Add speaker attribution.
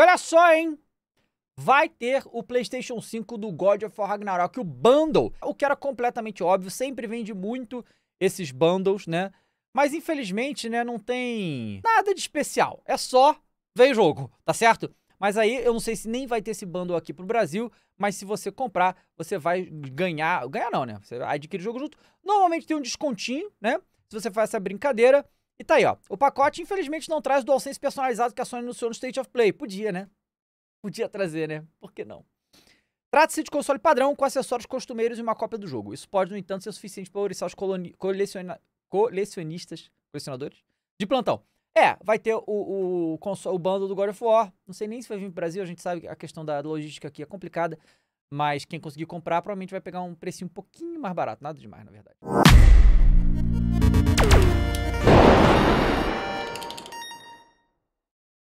Speaker 1: E olha só, hein? Vai ter o PlayStation 5 do God of War Ragnarok, o bundle, o que era completamente óbvio, sempre vende muito esses bundles, né? Mas infelizmente, né, não tem nada de especial. É só vem jogo, tá certo? Mas aí eu não sei se nem vai ter esse bundle aqui pro Brasil, mas se você comprar, você vai ganhar, ganhar não, né? Você adquire o jogo junto. Normalmente tem um descontinho, né? Se você faz essa brincadeira, e tá aí, ó. O pacote, infelizmente, não traz o DualSense personalizado que a Sony anunciou no State of Play. Podia, né? Podia trazer, né? Por que não? Trata-se de console padrão com acessórios costumeiros e uma cópia do jogo. Isso pode, no entanto, ser suficiente para oriçar os coleciona colecionistas, colecionadores de plantão. É, vai ter o, o, console, o bando do God of War. Não sei nem se vai vir pro Brasil, a gente sabe que a questão da logística aqui é complicada. Mas quem conseguir comprar provavelmente vai pegar um precinho um pouquinho mais barato. Nada demais, na verdade.